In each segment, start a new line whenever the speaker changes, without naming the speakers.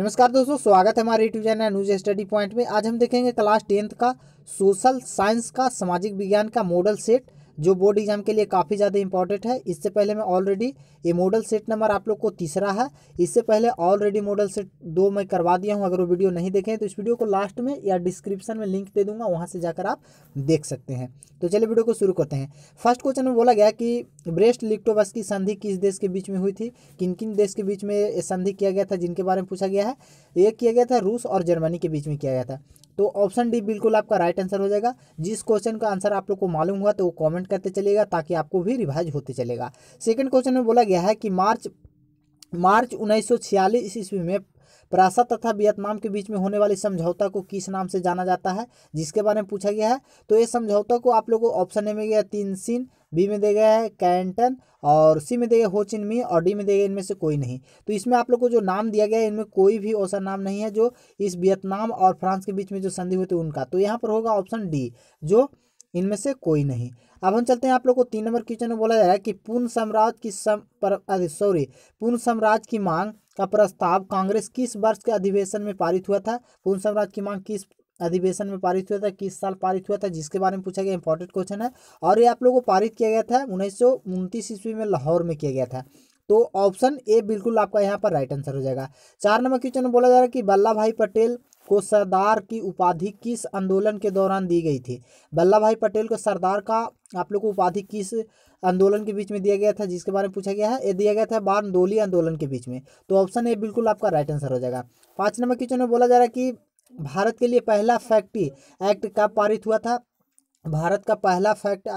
नमस्कार दोस्तों स्वागत है हमारे YouTube channel news study point में आज हम देखेंगे क्लास टेंथ का सोशल साइंस का सामाजिक विज्ञान का मॉडल सेट जो बोर्ड एग्जाम के लिए काफ़ी ज़्यादा इंपॉर्टेंट है इससे पहले मैं ऑलरेडी ये मॉडल सेट नंबर आप लोग को तीसरा है इससे पहले ऑलरेडी मॉडल सेट दो मैं करवा दिया हूँ अगर वो वीडियो नहीं देखें तो इस वीडियो को लास्ट में या डिस्क्रिप्शन में लिंक दे दूंगा वहाँ से जाकर आप देख सकते हैं तो चलिए वीडियो को शुरू करते हैं फर्स्ट क्वेश्चन में बोला गया कि ब्रेस्ट लिक्टोबस की संधि किस देश के बीच में हुई थी किन किन देश के बीच में संधि किया गया था जिनके बारे में पूछा गया है ये किया गया था रूस और जर्मनी के बीच में किया गया था तो ऑप्शन डी बिल्कुल आपका राइट आंसर हो जाएगा जिस क्वेश्चन का आंसर आप लोग को मालूम हुआ तो वो कमेंट करते चलेगा ताकि आपको भी रिवाइज होते चलेगा सेकंड क्वेश्चन में बोला गया है कि मार्च मार्च 1946 ईस्वी में प्रासा तथा वियतनाम के बीच में होने वाले समझौता को किस नाम से जाना जाता है जिसके बारे में पूछा गया है तो ये समझौता को आप लोगों को ऑप्शन ए में गया तीन सीन बी में दे गया है कैंटन और सी में दे गया होचिन मी और डी में दे गया इनमें से कोई नहीं तो इसमें आप लोग को जो नाम दिया गया है इनमें कोई भी ऐसा नाम नहीं है जो इस वियतनाम और फ्रांस के बीच में जो संधि हुई थी उनका तो यहाँ पर होगा ऑप्शन डी जो इनमें से कोई नहीं अब हम चलते हैं आप लोग को तीन नंबर क्वेश्चन में बोला जा रहा है कि पूर्ण साम्राज्य की सम पर सॉरी पूर्ण साम्राज्य की मांग का प्रस्ताव कांग्रेस किस वर्ष के अधिवेशन में पारित हुआ था पूर्ण साम्राज्य की मांग किस अधिवेशन में पारित हुआ था किस साल पारित हुआ था जिसके बारे में पूछा गया इंपॉर्टेंट क्वेश्चन है और ये आप लोगों को पारित किया गया था उन्नीस ईस्वी में लाहौर में किया गया था तो ऑप्शन ए बिल्कुल आपका यहाँ पर राइट आंसर हो जाएगा चार नंबर क्वेश्चन में बोला जा रहा है कि वल्लभ भाई पटेल को सरदार की उपाधि किस आंदोलन के दौरान दी गई थी वल्लभ भाई पटेल को सरदार का आप लोग को उपाधि किस आंदोलन के बीच में दिया गया था जिसके बारे में पूछा गया है ये दिया गया था बारंदोली आंदोलन के बीच में तो ऑप्शन ए बिल्कुल आपका राइट आंसर हो जाएगा पाँच नंबर क्वेश्चन में बोला जा रहा है कि भारत के लिए पहला फैक्ट्री एक्ट कब पारित हुआ था भारत का पहला फैक्ट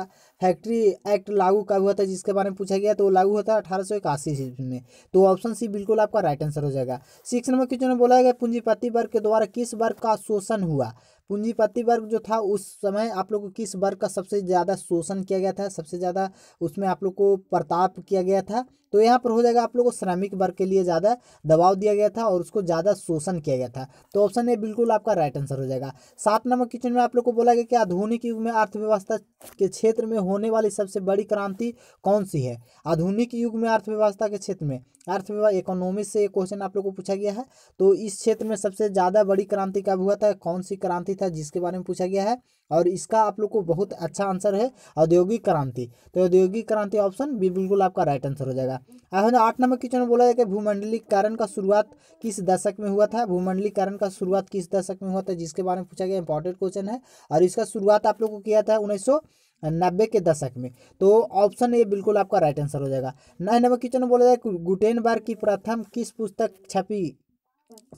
फैक्ट्री एक्ट लागू कब हुआ था जिसके बारे में पूछा गया तो लागू होता है अठारह सौ इक्यासी ईस्वी में तो ऑप्शन सी बिल्कुल आपका राइट आंसर हो जाएगा सिक्स नंबर क्वेश्चन में बोला गया पूंजीपति वर्ग के द्वारा किस वर्ग का शोषण हुआ पूंजीपति वर्ग जो था उस समय आप लोग को किस वर्ग का सबसे ज़्यादा शोषण किया गया था सबसे ज़्यादा उसमें आप लोग को प्रताप किया गया था तो यहाँ पर हो जाएगा आप लोग को श्रमिक वर्ग के लिए ज़्यादा दबाव दिया गया था और उसको ज़्यादा शोषण किया गया था तो ऑप्शन ए बिल्कुल आपका राइट आंसर हो जाएगा सात नंबर क्वेश्चन में आप लोग को बोला गया कि आधुनिक युग में अर्थव्यवस्था के क्षेत्र में होने वाली सबसे बड़ी क्रांति कौन सी है आधुनिक युग में अर्थव्यवस्था के क्षेत्र में अर्थव्यवस्था इकोनॉमिक से क्वेश्चन आप लोग को पूछा गया है तो इस क्षेत्र में सबसे ज़्यादा बड़ी क्रांति कब हुआ था कौन सी क्रांति था जिसके बारे में पूछा गया है और इसका आप लोग को बहुत अच्छा आंसर है औद्योगिक क्रांति तो औद्योगिक क्रांति ऑप्शन भी बिल्कुल आपका राइट आंसर हो जाएगा अब आठ नंबर क्वेश्चन में बोला जाए कि भूमंडलीकरण का शुरुआत किस दशक में हुआ था भूमंडलीकरण का शुरुआत किस दशक में हुआ था जिसके बारे में पूछा गया इंपॉर्टेंट क्वेश्चन है और इसका शुरुआत आप लोग को किया था उन्नीस नब्बे के दशक में तो ऑप्शन ए बिल्कुल आपका राइट आंसर हो जाएगा नए नंबर क्वेश्चन में बोला जाए गुटेनबार्ग की प्रथम किस पुस्तक छपी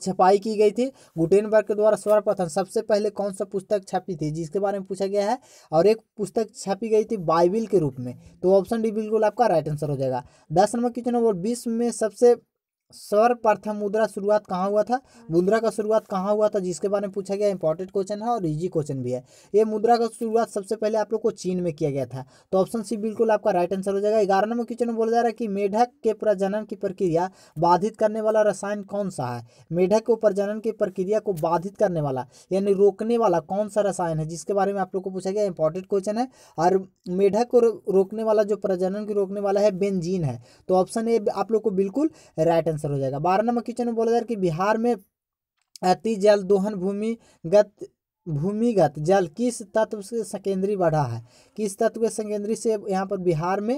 छपाई की गई थी गुटेनबर्ग के द्वारा सर्वप्रथम सबसे पहले कौन सा पुस्तक छपी थी जिसके बारे में पूछा गया है और एक पुस्तक छपी गई थी बाइबिल के रूप में तो ऑप्शन डी बिल्कुल आपका राइट आंसर हो जाएगा दस नंबर क्वेश्चन नंबर बीस में सबसे सर्वप्रथम मुद्रा शुरुआत कहाँ हुआ था हाँ। मुद्रा का शुरुआत कहाँ हुआ था जिसके बारे में पूछा गया इंपॉर्टेंट क्वेश्चन है और इजी क्वेश्चन भी है ये मुद्रा का शुरुआत सबसे पहले आप लोग को चीन में किया गया था तो ऑप्शन सी बिल्कुल आपका राइट आंसर हो जाएगा ग्यारह नंबर क्वेश्चन में बोला जा रहा है कि मेढक के प्रजनन की प्रक्रिया बाधित करने वाला रसायन कौन सा है मेढक को प्रजनन की प्रक्रिया को बाधित करने वाला यानी रोकने वाला कौन सा रसायन है जिसके बारे में आप लोग को पूछा गया इंपॉर्टेंट क्वेश्चन है और मेढक को रोकने वाला जो प्रजनन को रोकने वाला है बेंजीन है तो ऑप्शन ए आप लोग को बिल्कुल राइट आंसर हो जाएगा बारह नंबर क्वेश्चन में बोला जा रहा है कि बिहार में अति जल दोहन भूमिगत भूमिगत जल किस तत्व से संकेंद्री बढ़ा है किस तत्व के संकेंद्री से यहाँ पर बिहार में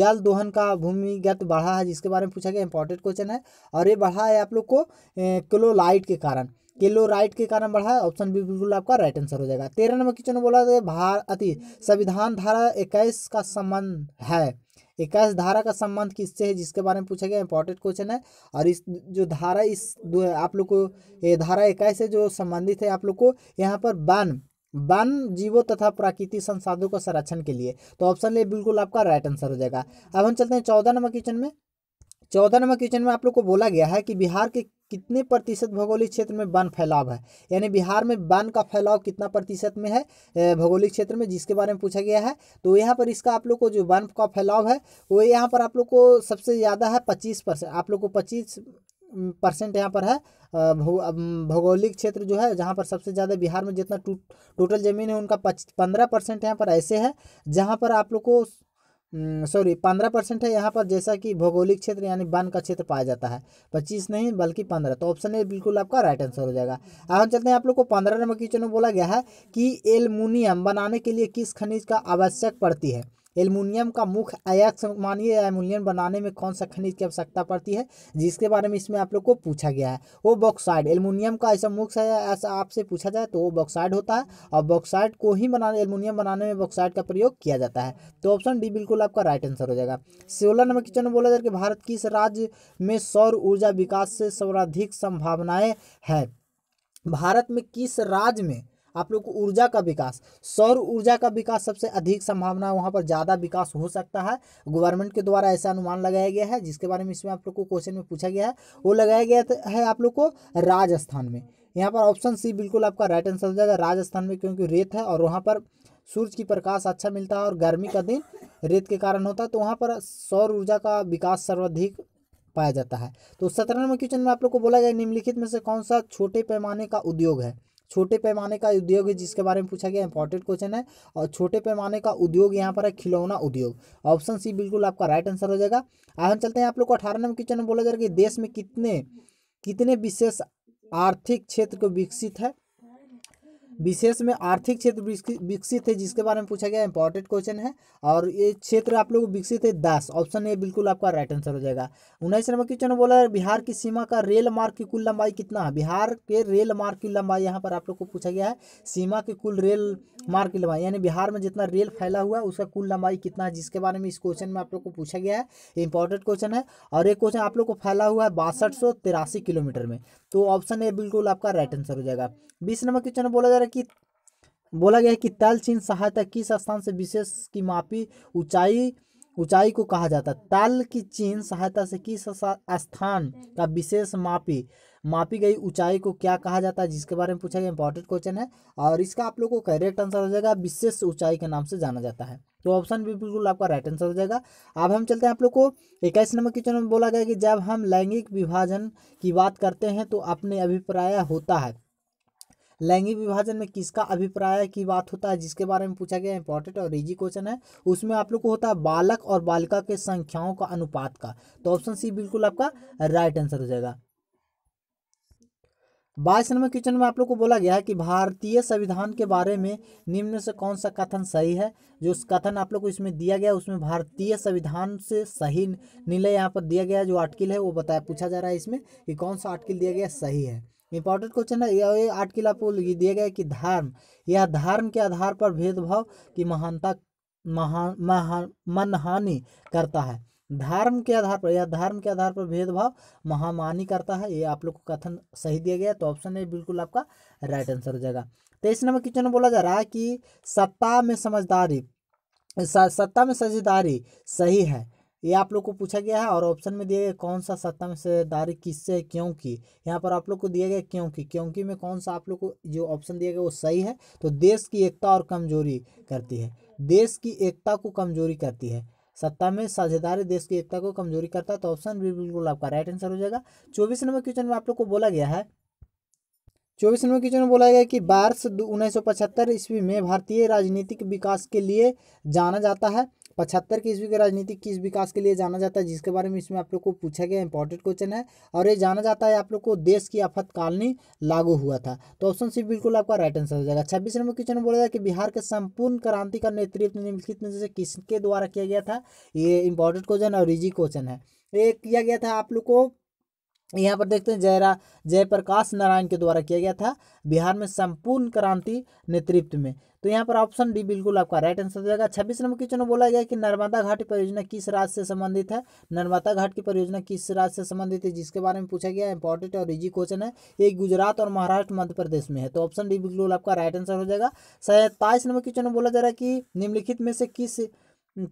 जल दोहन का भूमिगत बढ़ा है जिसके बारे में पूछा गया इंपॉर्टेंट क्वेश्चन है और ये बढ़ा है आप लोग को क्लोलाइट के कारण केलोराइट के कारण बढ़ा है ऑप्शन बी बिल्कुल आपका राइट आंसर हो जाएगा तेरह नंबर क्वेश्चन बोला भार अति संविधान धारा इक्कीस का संबंध है इक्कीस धारा का संबंध किससे है जिसके बारे में पूछा गया इंपॉर्टेंट क्वेश्चन है और इस जो धारा इस आप लोग को ये धारा इक्कीस है जो संबंधित है आप लोग को यहाँ पर बन वन जीवो तथा प्राकृतिक संसाधनों का संरक्षण के लिए तो ऑप्शन ए बिल्कुल आपका राइट आंसर हो जाएगा अब हम चलते हैं चौदह नंबर क्वेश्चन में चौदह नंबर क्वेश्चन में आप लोग को बोला गया है कि बिहार के कितने प्रतिशत भौगोलिक क्षेत्र में वन फैलाव है यानी बिहार में वन का फैलाव कितना प्रतिशत में है भौगोलिक क्षेत्र में जिसके बारे में पूछा गया है तो यहाँ पर इसका आप लोग को जो वन का फैलाव है वो यहाँ पर आप लोग को सबसे ज़्यादा है पच्चीस परसेंट आप लोग को पच्चीस परसेंट यहाँ पर है भौगोलिक क्षेत्र जो है जहाँ पर सबसे ज़्यादा बिहार में जितना टोटल जमीन है उनका पंद्रह परसेंट यहाँ पर ऐसे है जहाँ पर आप लोग को सॉरी हम्म, पंद्रह परसेंट है यहाँ पर जैसा कि भौगोलिक क्षेत्र यानी वन का क्षेत्र पाया जाता है पच्चीस नहीं बल्कि पंद्रह तो ऑप्शन ए बिल्कुल आपका राइट आंसर हो जाएगा आगे चलते हैं आप लोग को पंद्रह नंबर क्वेश्चन में बोला गया है कि एलमुनियम बनाने के लिए किस खनिज का आवश्यक पड़ती है एलमुनियम का मुख्य अयस्क मानिए एलमिनियम बनाने में कौन सा खनिज की आवश्यकता पड़ती है जिसके बारे में इसमें आप लोग को पूछा गया है वो बॉक्साइड एलमिनियम का ऐसा मुख्य ऐसा आपसे पूछा जाए तो वो बॉक्साइड होता है और बॉक्साइड को ही बनाने एलमुनियम बनाने में बॉक्साइड का प्रयोग किया जाता है तो ऑप्शन डी बिल्कुल आपका राइट आंसर हो जाएगा सोलह नंबर क्वेश्चन में बोला जाए कि भारत किस राज्य में सौर ऊर्जा विकास से सर्वाधिक संभावनाएँ हैं भारत में किस राज्य में आप लोग को ऊर्जा का विकास सौर ऊर्जा का विकास सबसे अधिक संभावना वहाँ पर ज़्यादा विकास हो सकता है गवर्नमेंट के द्वारा ऐसा अनुमान लगाया गया है जिसके बारे में इसमें आप लोग को क्वेश्चन में पूछा गया है वो लगाया गया है आप लोग को राजस्थान में यहाँ पर ऑप्शन सी बिल्कुल आपका राइट आंसर हो जाएगा राजस्थान में क्योंकि रेत है और वहाँ पर सूर्य की प्रकाश अच्छा मिलता है और गर्मी का दिन रेत के कारण होता है तो वहाँ पर सौर ऊर्जा का विकास सर्वाधिक पाया जाता है तो सत्रह नंबर क्वेश्चन में आप लोग को बोला गया निम्नलिखित में से कौन सा छोटे पैमाने का उद्योग है छोटे पैमाने का उद्योग है जिसके बारे में पूछा गया इंपॉर्टेंट क्वेश्चन है और छोटे पैमाने का उद्योग यहाँ पर है खिलौना उद्योग ऑप्शन सी बिल्कुल आपका राइट आंसर हो जाएगा आगे चलते हैं आप लोग को अठारह नंबर क्वेश्चन में बोला जा रहा है कि देश में कितने कितने विशेष आर्थिक क्षेत्र को विकसित है विशेष में आर्थिक क्षेत्र विकसित है जिसके बारे में पूछा गया इंपॉर्टेंट क्वेश्चन है और ये क्षेत्र आप लोग विकसित है दस ऑप्शन ए बिल्कुल आपका राइट आंसर हो जाएगा उन्नीस नंबर क्वेश्चन बोला बिहार की सीमा का रेल मार्ग की कुल लंबाई कितना है बिहार के रेल मार्ग की लंबाई यहाँ पर आप लोग को पूछा गया है सीमा की कुल रेल मार्ग की लंबाई यानी बिहार में जितना रेल फैला हुआ है उसका कुल लंबाई कितना है जिसके बारे में इस क्वेश्चन में आप लोग को पूछा गया है इंपॉर्टेंट क्वेश्चन है और एक क्वेश्चन आप लोग को फैला हुआ है बासठ किलोमीटर में तो ऑप्शन ए बिल्कुल आपका राइट आंसर हो जाएगा बीस नंबर क्वेश्चन में बोला जा रहा है कि बोला गया है कि ताल चिन्ह सहायता किस स्थान से विशेष की मापी ऊंचाई ऊंचाई को कहा जाता है ताल की चिन्ह सहायता से किस स्थान का विशेष मापी मापी गई ऊंचाई को क्या कहा जाता है जिसके बारे में पूछा गया इंपॉर्टेंट क्वेश्चन है और इसका आप लोग को करेक्ट आंसर हो जाएगा विशेष ऊंचाई के नाम से जाना जाता है तो ऑप्शन भी बिल्कुल आपका राइट आंसर हो जाएगा अब हम चलते हैं आप लोग को इक्कीस नंबर क्वेश्चन में बोला गया कि जब हम लैंगिक विभाजन की बात करते हैं तो अपने अभिप्राय होता है लैंगिक विभाजन में किसका अभिप्राय की बात होता है जिसके बारे में पूछा गया इंपॉर्टेंट और इजी क्वेश्चन है उसमें आप लोग को होता है बालक और बालिका के संख्याओं का अनुपात का तो ऑप्शन सी बिल्कुल आपका राइट आंसर हो जाएगा बाईस नंबर क्वेश्चन में आप लोग को बोला गया है कि भारतीय संविधान के बारे में निम्न से कौन सा कथन सही है जो कथन आप लोग को इसमें दिया गया उसमें भारतीय संविधान से सही निर्णय यहाँ पर दिया गया जो आर्टिकल है वो बताया पूछा जा रहा है इसमें कि कौन सा आर्टिकल दिया गया सही है इंपॉर्टेंट क्वेश्चन है यह आर्टिकल आपको दिया गया कि धर्म यह धर्म के आधार पर भेदभाव की महानता महान महा मनहानि करता है धर्म के आधार पर या धर्म के आधार पर भेदभाव महामानी करता है ये आप लोग को कथन सही दिया गया तो ऑप्शन ए बिल्कुल आपका राइट आंसर हो जाएगा तेईस तो नंबर क्वेश्चन में बोला जा रहा है कि सत्ता में समझदारी सत्ता में साझेदारी सही है ये आप लोग को पूछा गया है और ऑप्शन में दिया गया कौन सा सत्ता में साझेदारी किससे क्यों की यहाँ पर आप लोग को दिया गया क्योंकि क्योंकि में कौन सा आप लोग को जो ऑप्शन दिया गया वो सही है तो देश की एकता और कमजोरी करती है देश की एकता को कमजोरी करती है सत्ता में साझेदारी देश की एकता को कमजोरी करता है तो ऑप्शन बी बिल्कुल आपका राइट आंसर हो जाएगा चौबीस नंबर क्वेश्चन में आप लोग को बोला गया है चौबीस नंबर क्वेश्चन में बोला गया कि वर्ष उन्नीस सौ ईस्वी में भारतीय राजनीतिक विकास के लिए जाना जाता है पचहत्तर की ईस्वी की राजनीति किस विकास के लिए जाना जाता है जिसके बारे में इसमें आप लोग को पूछा गया इंपॉर्टेंट क्वेश्चन है और ये जाना जाता है आप लोग को देश की आफतकालीन लागू हुआ था तो ऑप्शन सी बिल्कुल आपका राइट आंसर हो जाएगा छब्बीस नंबर क्वेश्चन बोला जाए कि बिहार के संपूर्ण क्रांति का नेतृत्व निम्नलिखित में से किसके द्वारा किया गया था ये इंपॉर्टेंट क्वेश्चन और इजी क्वेश्चन है ये किया गया था आप लोग को यहाँ पर देखते हैं जयरा जयप्रकाश नारायण के द्वारा किया गया था बिहार में संपूर्ण क्रांति नेतृत्व में तो यहाँ पर ऑप्शन डी बिल्कुल आपका राइट आंसर हो जाएगा छब्बीस नंबर क्वेश्चन में बोला गया कि नर्मदा घाट परियोजना किस राज्य से संबंधित है नर्मदा घाट की परियोजना किस राज्य से संबंधित है जिसके बारे में पूछा गया इंपॉर्टेंट और इजी क्वेश्चन है ये गुजरात और महाराष्ट्र मध्य प्रदेश में है तो ऑप्शन डी बिल्कुल आपका राइट आंसर हो जाएगा सैताईस नंबर क्वेश्चन में बोला जा रहा है कि निम्नलिखित में से किस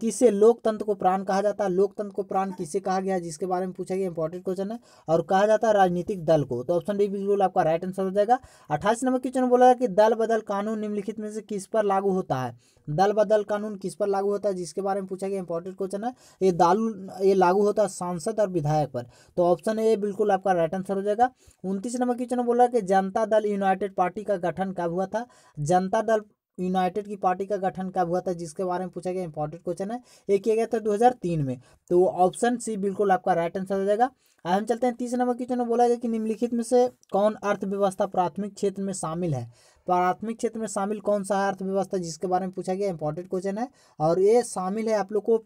किसे लोकतंत्र को प्राण कहा जाता है लोकतंत्र को प्राण किसे कहा गया जिसके बारे में पूछा गया इंपॉर्टेंट क्वेश्चन है और कहा जाता है राजनीतिक दल को तो ऑप्शन बी बिल्कुल आपका राइट आंसर हो जाएगा अट्ठाईस नंबर क्वेश्चन बोला है कि दल बदल कानून निम्नलिखित में से किस पर लागू होता है दल बदल कानून किस पर लागू होता है जिसके बारे में पूछा गया इंपॉर्टेंट क्वेश्चन है ये दालू ये लागू होता है सांसद और विधायक पर तो ऑप्शन ए बिल्कुल आपका राइट आंसर हो जाएगा उनतीस नंबर क्वेश्चन बोला कि जनता दल यूनाइटेड पार्टी का गठन कब हुआ था जनता दल यूनाइटेड की पार्टी का गठन कब हुआ था जिसके बारे में पूछा गया इंपॉर्टेंट क्वेश्चन है ये किया गया था 2003 में तो ऑप्शन सी बिल्कुल आपका राइट आंसर हो जाएगा अब हम चलते हैं तीसरे नंबर क्वेश्चन में बोला गया कि निम्नलिखित में से कौन अर्थव्यवस्था प्राथमिक क्षेत्र में शामिल है प्राथमिक क्षेत्र में शामिल कौन सा है अर्थव्यवस्था जिसके बारे में पूछा गया इंपॉर्टेंट क्वेश्चन है और ये शामिल है आप लोग को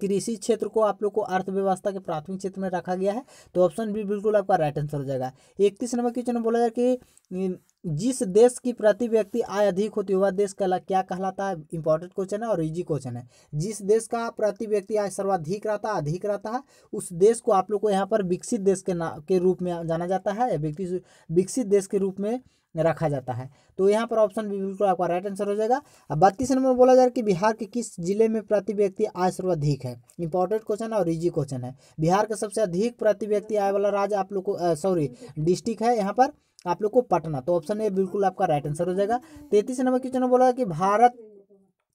कृषि क्षेत्र को आप लोग को अर्थव्यवस्था के प्राथमिक क्षेत्र में रखा गया है तो ऑप्शन बी बिल्कुल आपका राइट आंसर हो जाएगा इकतीस नंबर क्वेश्चन में बोला गया कि जिस देश की प्रति व्यक्ति आय अधिक होती है वह देश कहला क्या कहलाता है इंपॉर्टेंट क्वेश्चन है और इजी क्वेश्चन है जिस देश का प्रति व्यक्ति आय सर्वाधिक रहता है अधिक रहता है उस देश को आप लोग को यहाँ पर विकसित देश के ना के रूप में जाना जाता है विकसित देश के रूप में रखा जाता है तो यहाँ पर ऑप्शन भी बिल्कुल आपका राइट आंसर हो जाएगा अब बत्तीस नंबर बोला जा रहा है कि बिहार के किस जिले में प्रति व्यक्ति आय सर्वाधिक है इंपॉर्टेंट क्वेश्चन है और इजी क्वेश्चन है बिहार का सबसे अधिक प्रति व्यक्ति आय वाला राज्य आप लोग को सॉरी डिस्ट्रिक्ट है यहाँ पर आप लोग को पटना तो ऑप्शन ए बिल्कुल आपका राइट आंसर हो जाएगा तैतीस नंबर क्वेश्चन बोला कि भारत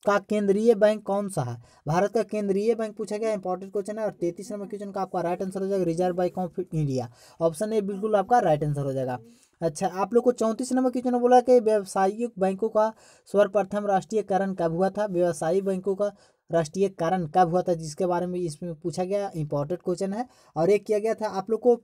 का केंद्रीय बैंक कौन सा है भारत का केंद्रीय बैंक पूछा गया इंपॉर्टेंट क्वेश्चन है और तैतीस नंबर क्वेश्चन का आपका राइट आंसर हो जाएगा reserve bank of India option A बिल्कुल आपका राइट आंसर हो जाएगा अच्छा आप लोग को चौंतीस नंबर क्वेश्चन ने बोला कि व्यावसायिक बैंकों का सर्वप्रथम राष्ट्रीयकरण कब हुआ था व्यवसायिक बैंकों का राष्ट्रीयकरण कब हुआ था जिसके बारे में इसमें पूछा गया इंपॉर्टेंट क्वेश्चन है और एक किया गया था आप लोग को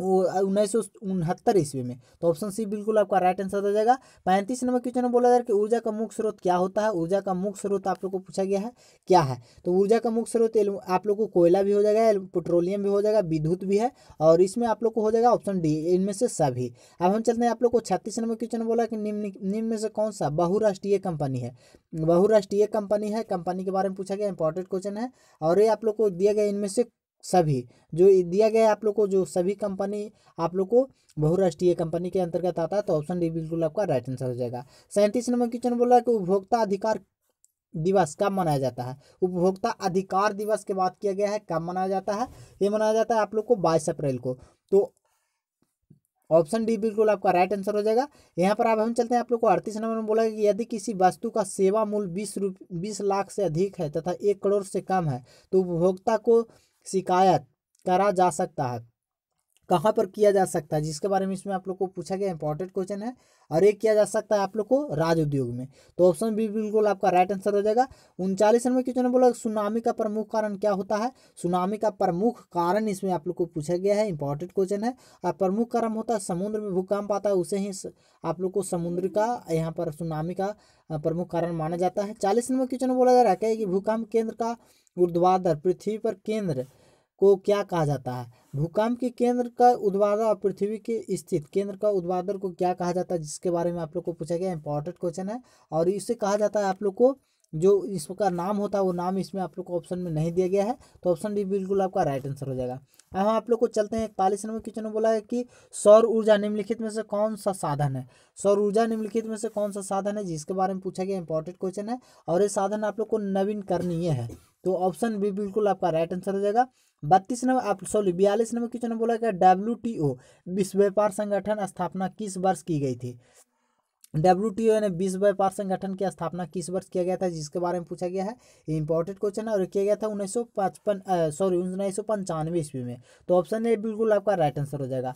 उन्नीस सौ उनहत्तर ईस्वी में तो ऑप्शन सी बिल्कुल आपका राइट आंसर हो जाएगा पैंतीस नंबर क्वेश्चन में बोला जा रहा है कि ऊर्जा का मुख्य स्रोत क्या होता है ऊर्जा का मुख्य स्रोत आप लोग को पूछा गया है क्या है तो ऊर्जा का मुख्य स्रोत आप लोग को कोयला भी हो जाएगा पेट्रोलियम भी हो जाएगा विद्युत भी है और इसमें आप लोग को हो जाएगा ऑप्शन डी इनमें से सभी अब हम चलते हैं आप लोग को छत्तीस नंबर क्वेश्चन बोला कि निम्न निम्न में से कौन सा बहुराष्ट्रीय कंपनी है बहुराष्ट्रीय कंपनी है कंपनी के बारे में पूछा गया इंपॉर्टेंट क्वेश्चन है और ये आप लोग को दिया गया इनमें से सभी जो दिया गया है आप लोग को जो सभी कंपनी आप लोग को बहुराष्ट्रीय कंपनी के अंतर्गत आता है तो ऑप्शन डी बिल्कुल आपका राइट आंसर हो जाएगा सैंतीस नंबर क्वेश्चन बोला कि उपभोक्ता अधिकार दिवस कब मनाया जाता है उपभोक्ता अधिकार दिवस के बात किया गया है कब मनाया जाता है ये मनाया जाता है आप लोग को बाईस अप्रैल को तो ऑप्शन डी बिल्कुल आपका राइट आंसर हो जाएगा यहाँ पर आप हम चलते हैं आप लोग को अड़तीस नंबर में बोला कि यदि किसी वस्तु का सेवा मूल्य बीस रुप बीस लाख से अधिक है तथा एक करोड़ से कम है तो उपभोक्ता को शिकायत करा जा सकता है कहाँ पर किया जा सकता है जिसके बारे में इसमें आप लोग को पूछा गया इंपॉर्टेंट क्वेश्चन है और एक किया जा सकता है आप लोग को राज उद्योग में तो ऑप्शन बी बिल्कुल आपका राइट आंसर हो जाएगा उनचालीस नंबर क्वेश्चन बोला सुनामी का प्रमुख कारण क्या होता है सुनामी का प्रमुख कारण इसमें आप लोग को पूछा गया है इंपॉर्टेंट क्वेश्चन है और प्रमुख कारण होता है समुद्र में भूकंप आता है उसे ही आप लोग को समुद्र का यहाँ पर सुनामी का प्रमुख कारण माना जाता है चालीस नंबर क्वेश्चन बोला जा रहा है कि भूकंप केंद्र का उर्ध्वाधर पृथ्वी पर केंद्र को क्या कहा जाता है भूकंप के केंद्र का उद्वादन और पृथ्वी के स्थित केंद्र का उद्वादन को क्या कहा जाता है जिसके बारे में आप लोग को पूछा गया इंपॉर्टेंट क्वेश्चन है और इसे कहा जाता है आप लोग को जो इसका नाम होता है वो नाम इसमें आप लोग को ऑप्शन में नहीं दिया गया है तो ऑप्शन डी बिल्कुल आपका राइट आंसर हो जाएगा अब हम आप लोग को चलते हैं इकतालीस नंबर क्वेश्चन में बोला है कि सौर ऊर्जा निम्नलिखित में से कौन सा साधन है सौर ऊर्जा निम्नलिखित में से कौन सा साधन है जिसके बारे में पूछा गया इंपॉर्टेंट क्वेश्चन है और ये साधन आप लोग को नवीनकरणीय है तो ऑप्शन बी बिल्कुल आपका राइट आंसर हो जाएगा बत्तीस नंबर आप सॉरी बयालीस नंबर क्वेश्चन बोला गया डब्ल्यू टी ओ विश्व व्यापार संगठन स्थापना किस वर्ष की गई थी डब्ल्यू टी ने विश्व व्यापार संगठन की स्थापना किस वर्ष किया गया था जिसके बारे में पूछा गया है ये इंपॉर्टेंट क्वेश्चन है और किया गया था उन्नीस सौ पचपन सॉरी उन्नीस सौ पंचानवे ईस्वी में तो ऑप्शन ए बिल्कुल आपका राइट आंसर हो जाएगा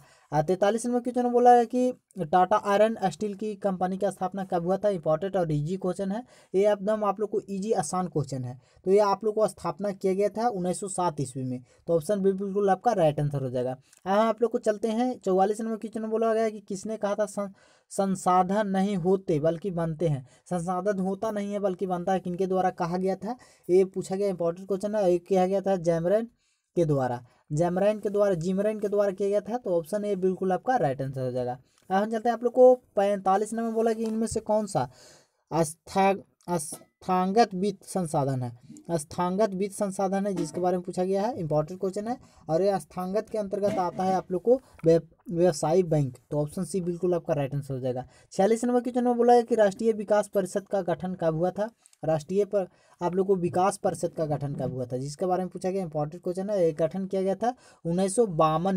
तैतालीस नंबर क्वेश्चन बोला है कि टाटा आयरन स्टील की कंपनी की स्थापना कब हुआ था इंपॉर्टेंट और ईजी क्वेश्चन है ये एकदम आप लोग को ईजी आसान क्वेश्चन है तो ये आप लोग को स्थापना किया गया था उन्नीस सौ सात ईस्वी में तो ऑप्शन बी बिल्कुल आपका राइट आंसर हो जाएगा हाँ आप लोग को चलते हैं चौवालीस नंबर क्वेश्चन में बोला गया कि किसने कहा था संसाधन नहीं होते बल्कि बनते हैं संसाधन होता नहीं है बल्कि बनता है किनके द्वारा कहा गया था ये पूछा गया इंपॉर्टेंट क्वेश्चन है एक किया गया था जैमरेन के द्वारा जैमरेन के द्वारा जिमरेन के द्वारा किया गया था तो ऑप्शन ए बिल्कुल आपका राइट आंसर हो जाएगा अब हम चलते हैं आप लोग को पैंतालीस नंबर बोला कि इनमें से कौन सा अस्था स्थांगत वित्त संसाधन है स्थांगत वित्त संसाधन है जिसके बारे में पूछा गया है इंपॉर्टेंट क्वेश्चन है और ये स्थांगत के अंतर्गत आता है आप लोग को व्यवसायिक बैंक तो ऑप्शन सी बिल्कुल आपका राइट आंसर हो जाएगा छियालीस नंबर क्वेश्चन में बोला है कि राष्ट्रीय विकास परिषद का गठन कब हुआ था राष्ट्रीय पर आप लोग को विकास परिषद का गठन कब हुआ था जिसके बारे में पूछा गया इंपॉर्टेंट क्वेश्चन है गठन किया गया था उन्नीस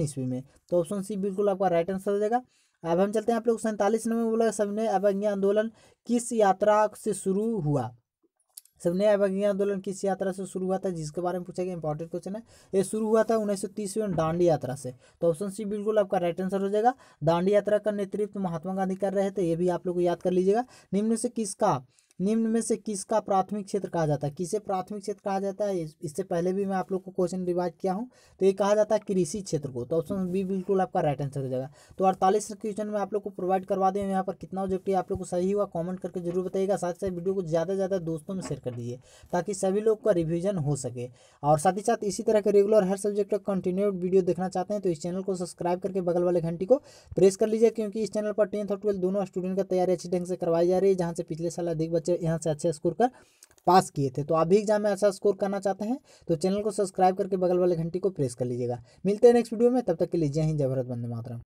ईस्वी में तो ऑप्शन सी बिल्कुल आपका राइट आंसर हो जाएगा अब हम चलते हैं आप लोग सैंतालीस नंबर में बोला सबने अवज्ञा आंदोलन किस यात्रा से शुरू हुआ नया अभागी आंदोलन किस यात्रा से शुरू हुआ था जिसके बारे में पूछा गया इंपॉर्टेंट क्वेश्चन है ये शुरू हुआ था उन्नीस सौ में दांडी यात्रा से तो ऑप्शन सी बिल्कुल आपका राइट आंसर हो जाएगा दांडी यात्रा का नेतृत्व महात्मा गांधी कर रहे थे ये भी आप लोग याद कर लीजिएगा निम्न से किसका निम्न में से किसका प्राथमिक क्षेत्र कहा जाता है किसे प्राथमिक क्षेत्र कहा जाता है इससे पहले भी मैं आप लोग को क्वेश्चन रिवाइज किया हूँ तो ये कहा जाता है कृषि क्षेत्र को तो ऑप्शन बी बिल्कुल आपका राइट आंसर हो जाएगा तो अड़तालीस क्वेश्चन में आप लोग को प्रोवाइड करवा दें यहाँ पर कितना ऑब्जेक्टिव आप लोग को सही हुआ कॉमेंट करके जरूर बताइएगा साथ साथ वीडियो को ज़्यादा से ज़्यादा दोस्तों में शेयर कर दीजिए ताकि सभी लोग का रिविजन हो सके और साथ ही साथ इसी तरह के रेगुलर हर सब्जेक्ट का कंटिन्यू वीडियो देखना चाहते हैं तो इस चैनल को सब्सक्राइब करके बगल वाले घंटी को प्रेस कर लीजिए क्योंकि इस चैनल पर टेंथ और ट्वेल्थ दोनों स्टूडेंट का तैयारी अच्छी ढंग से करवाई जा रही है जहाँ से पिछले साल अधिक बच्चे बच्चे यहाँ से अच्छे स्कोर कर पास किए थे तो आप भी एग्जाम में अच्छा स्कोर करना चाहते हैं तो चैनल को सब्सक्राइब करके बगल वाले घंटी को प्रेस कर लीजिएगा मिलते हैं नेक्स्ट वीडियो में तब तक के लिए जय हिंद जय भरत बंदे मातरम